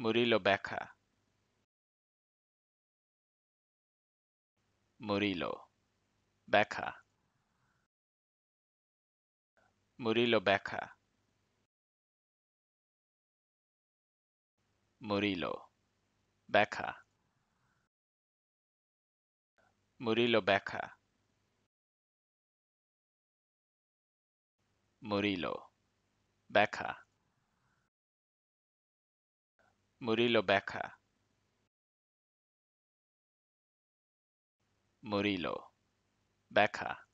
Murilo Baca. Murilo Baca. Murilo Baca. Murilo Baca. Murilo Baca. Murilo Baca. Murillo Becca. Murillo Becca.